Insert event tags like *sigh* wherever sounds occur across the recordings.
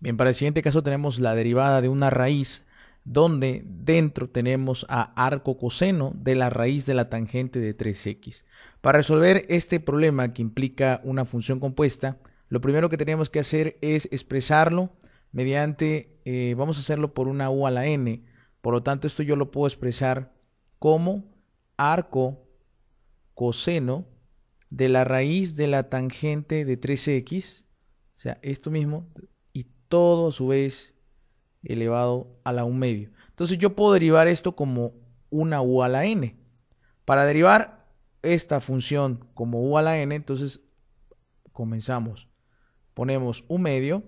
Bien, para el siguiente caso tenemos la derivada de una raíz donde dentro tenemos a arco coseno de la raíz de la tangente de 3x. Para resolver este problema que implica una función compuesta, lo primero que tenemos que hacer es expresarlo mediante, eh, vamos a hacerlo por una u a la n, por lo tanto esto yo lo puedo expresar como arco coseno de la raíz de la tangente de 3x, o sea, esto mismo, todo a su vez elevado a la 1 medio. Entonces yo puedo derivar esto como una u a la n. Para derivar esta función como u a la n, entonces comenzamos. Ponemos un medio.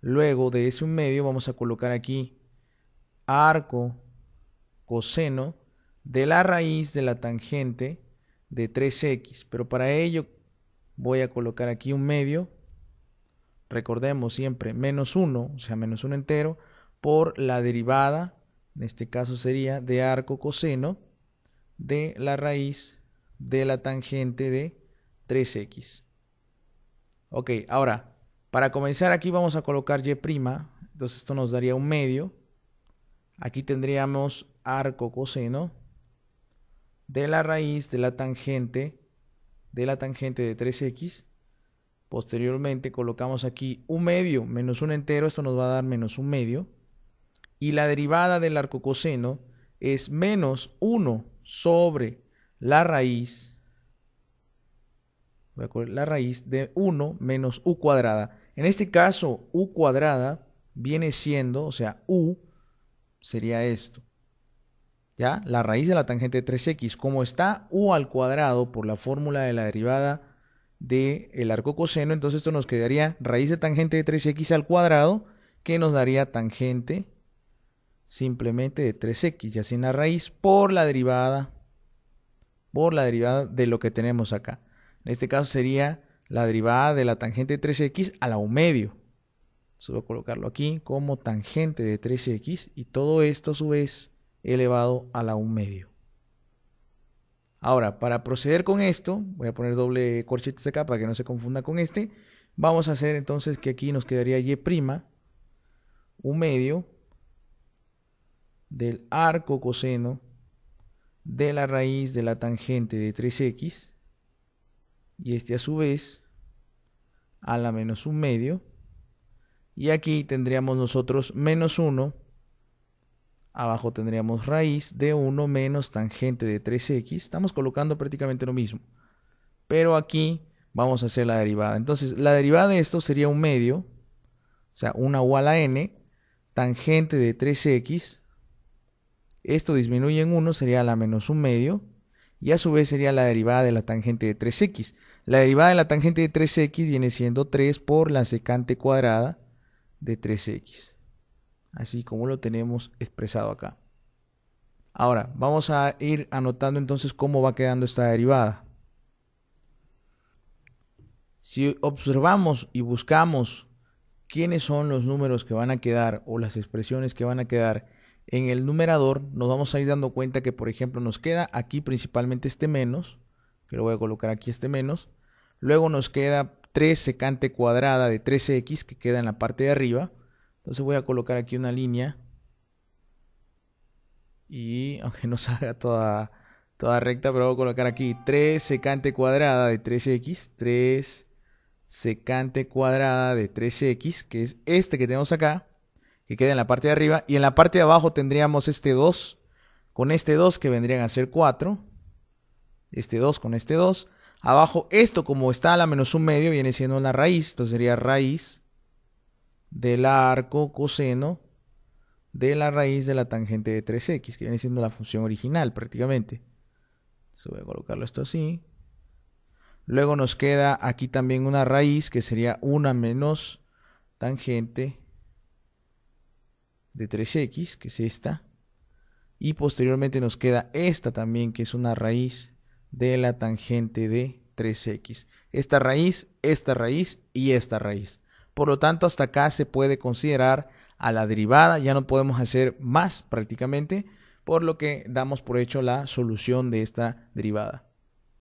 Luego de ese un medio vamos a colocar aquí arco coseno de la raíz de la tangente de 3x. Pero para ello voy a colocar aquí un medio recordemos siempre, menos 1, o sea, menos 1 entero, por la derivada, en este caso sería de arco coseno, de la raíz de la tangente de 3x. Ok, ahora, para comenzar aquí vamos a colocar y', entonces esto nos daría un medio. Aquí tendríamos arco coseno de la raíz de la tangente de la tangente de 3x Posteriormente colocamos aquí un medio menos un entero, esto nos va a dar menos un medio. Y la derivada del arco coseno es menos 1 sobre la raíz, la raíz de 1 menos u cuadrada. En este caso, u cuadrada viene siendo, o sea, u sería esto. ¿Ya? La raíz de la tangente de 3x, como está u al cuadrado por la fórmula de la derivada del arco coseno. Entonces esto nos quedaría raíz de tangente de 3x al cuadrado, que nos daría tangente simplemente de 3x, ya sin la raíz, por la derivada, por la derivada de lo que tenemos acá. En este caso sería la derivada de la tangente de 3x a la 1 medio. Solo colocarlo aquí como tangente de 3x y todo esto a su vez elevado a la 1 medio. Ahora, para proceder con esto, voy a poner doble corchete acá para que no se confunda con este. Vamos a hacer entonces que aquí nos quedaría y', un medio del arco coseno de la raíz de la tangente de 3x y este a su vez a la menos un medio y aquí tendríamos nosotros menos 1 Abajo tendríamos raíz de 1 menos tangente de 3x. Estamos colocando prácticamente lo mismo. Pero aquí vamos a hacer la derivada. Entonces, la derivada de esto sería un medio, o sea, 1 u a la n, tangente de 3x. Esto disminuye en 1, sería la menos un medio. Y a su vez sería la derivada de la tangente de 3x. La derivada de la tangente de 3x viene siendo 3 por la secante cuadrada de 3x así como lo tenemos expresado acá. Ahora, vamos a ir anotando entonces cómo va quedando esta derivada. Si observamos y buscamos quiénes son los números que van a quedar o las expresiones que van a quedar en el numerador, nos vamos a ir dando cuenta que, por ejemplo, nos queda aquí principalmente este menos, que lo voy a colocar aquí este menos. Luego nos queda 3 secante cuadrada de 3 x que queda en la parte de arriba. Entonces voy a colocar aquí una línea. Y *laughs* aunque no salga toda, toda recta, pero voy a colocar aquí 3 secante cuadrada de 3x. 3 secante cuadrada de 3x, que es este que tenemos acá, que queda en la parte de arriba. Y en la parte de abajo tendríamos este 2, con este 2 que vendrían a ser 4. Este 2 con este 2. Abajo esto como está a la menos un medio viene siendo la raíz, entonces sería raíz del arco coseno de la raíz de la tangente de 3x, que viene siendo la función original prácticamente. Se voy a colocarlo esto así. Luego nos queda aquí también una raíz que sería 1 menos tangente de 3x, que es esta. Y posteriormente nos queda esta también, que es una raíz de la tangente de 3x. Esta raíz, esta raíz y esta raíz. Por lo tanto, hasta acá se puede considerar a la derivada, ya no podemos hacer más prácticamente, por lo que damos por hecho la solución de esta derivada.